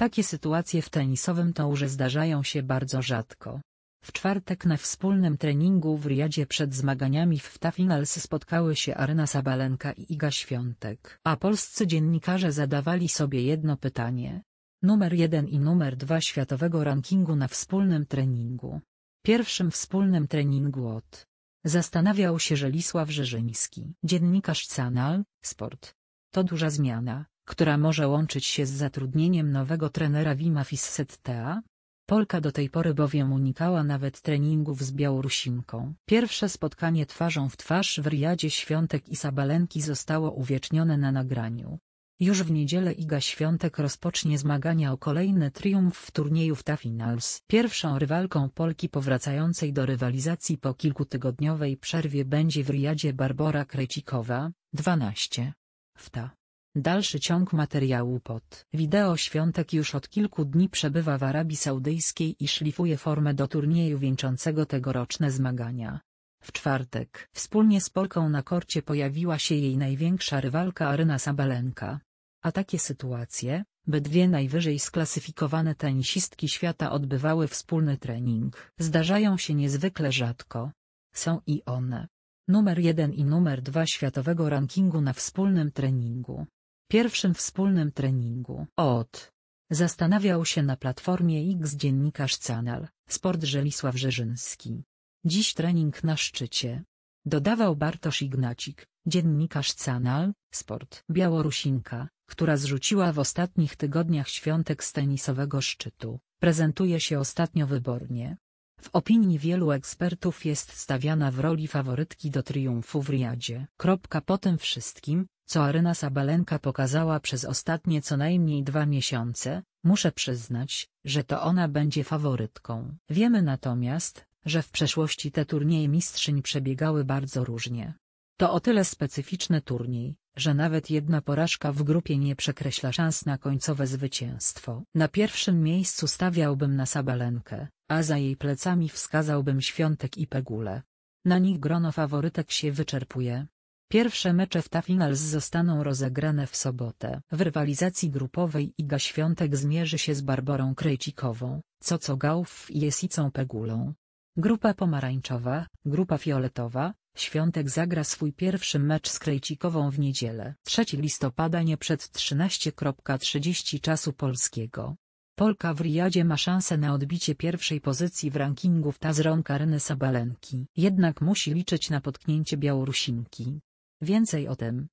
Takie sytuacje w tenisowym tourze zdarzają się bardzo rzadko. W czwartek na wspólnym treningu w Riadzie przed zmaganiami FTA Finals spotkały się Arena Sabalenka i Iga Świątek. A polscy dziennikarze zadawali sobie jedno pytanie. Numer 1 i numer 2 światowego rankingu na wspólnym treningu. Pierwszym wspólnym treningu od. Zastanawiał się Żelisław Rzeżyński. Dziennikarz Canal, Sport. To duża zmiana, która może łączyć się z zatrudnieniem nowego trenera Wima Fissettea. Polka do tej pory bowiem unikała nawet treningów z Białorusinką. Pierwsze spotkanie twarzą w twarz w Riadzie Świątek i Sabalenki zostało uwiecznione na nagraniu. Już w niedzielę Iga Świątek rozpocznie zmagania o kolejny triumf w turnieju w Tafinals. Pierwszą rywalką Polki powracającej do rywalizacji po kilkutygodniowej przerwie będzie w Riadzie Barbora Krecikowa, 12. Wta. Dalszy ciąg materiału pod wideo świątek już od kilku dni przebywa w Arabii Saudyjskiej i szlifuje formę do turnieju wieńczącego tegoroczne zmagania. W czwartek wspólnie z Polką na korcie pojawiła się jej największa rywalka Aryna Sabalenka. A takie sytuacje, by dwie najwyżej sklasyfikowane tenisistki świata odbywały wspólny trening, zdarzają się niezwykle rzadko. Są i one. Numer 1 i numer 2 światowego rankingu na wspólnym treningu pierwszym wspólnym treningu. Od. Zastanawiał się na platformie X dziennikarz Canal, Sport Żelisław Rzeżyński. Dziś trening na szczycie. Dodawał Bartosz Ignacik, dziennikarz Canal, Sport. Białorusinka, która zrzuciła w ostatnich tygodniach świątek z tenisowego szczytu, prezentuje się ostatnio wybornie. W opinii wielu ekspertów jest stawiana w roli faworytki do triumfu w Riadzie. Kropka po tym wszystkim, co Aryna Sabalenka pokazała przez ostatnie co najmniej dwa miesiące, muszę przyznać, że to ona będzie faworytką. Wiemy natomiast, że w przeszłości te turnieje mistrzyń przebiegały bardzo różnie. To o tyle specyficzny turniej, że nawet jedna porażka w grupie nie przekreśla szans na końcowe zwycięstwo. Na pierwszym miejscu stawiałbym na Sabalenkę, a za jej plecami wskazałbym Świątek i Pegulę. Na nich grono faworytek się wyczerpuje. Pierwsze mecze w ta finals zostaną rozegrane w sobotę. W rywalizacji grupowej Iga Świątek zmierzy się z Barbarą Krejcikową, Coco Gauff i Jesicą Pegulą. Grupa pomarańczowa, grupa fioletowa, Świątek zagra swój pierwszy mecz z Krejcikową w niedzielę. 3 listopada nie przed 13.30 czasu polskiego. Polka w Riyadzie ma szansę na odbicie pierwszej pozycji w rankingu w Tazron Karyny Sabalenki. Jednak musi liczyć na potknięcie Białorusinki. Więcej o tym.